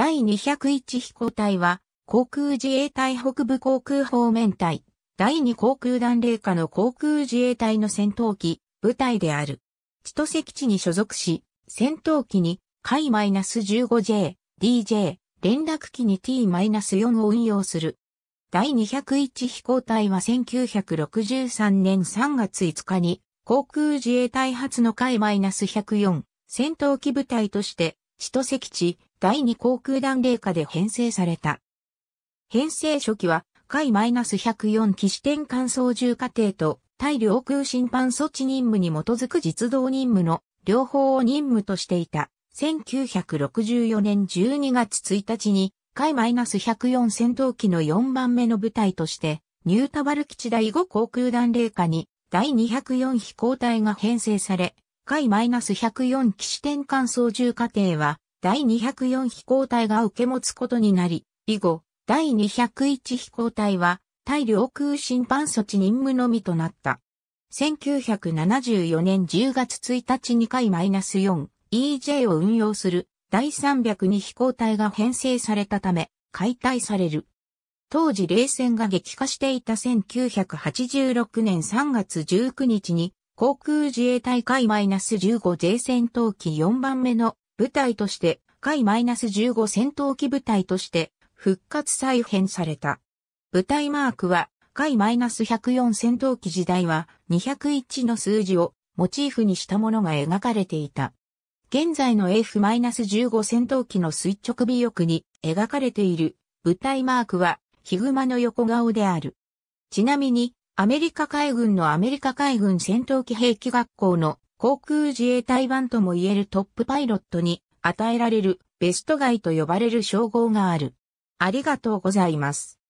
第201飛行隊は、航空自衛隊北部航空方面隊、第2航空団霊下の航空自衛隊の戦闘機、部隊である。千歳基地に所属し、戦闘機に、海 -15J、DJ、連絡機に T-4 を運用する。第201飛行隊は1963年3月5日に、航空自衛隊初の海 -104、戦闘機部隊として、千歳基地、第2航空団令下で編成された。編成初期は、海 -104 機視点換操縦過程と、対領空侵犯措置任務に基づく実動任務の両方を任務としていた。1964年12月1日に、海 -104 戦闘機の4番目の部隊として、ニュータバル基地第5航空団令下に、第204飛行隊が編成され、海 -104 機視点換操縦過程は、第204飛行隊が受け持つことになり、以後、第201飛行隊は、対領空侵犯措置任務のみとなった。1974年10月1日2回 -4EJ を運用する第302飛行隊が編成されたため解体される。当時冷戦が激化していた1986年3月19日に航空自衛隊海 -15J 戦闘機4番目の部隊として、海 -15 戦闘機部隊として、復活再編された。部隊マークは、海 -104 戦闘機時代は、201の数字をモチーフにしたものが描かれていた。現在の F-15 戦闘機の垂直尾翼に描かれている部隊マークはヒグマの横顔である。ちなみにアメリカ海軍のアメリカ海軍戦闘機兵器学校の航空自衛隊版とも言えるトップパイロットに与えられるベストガイと呼ばれる称号がある。ありがとうございます。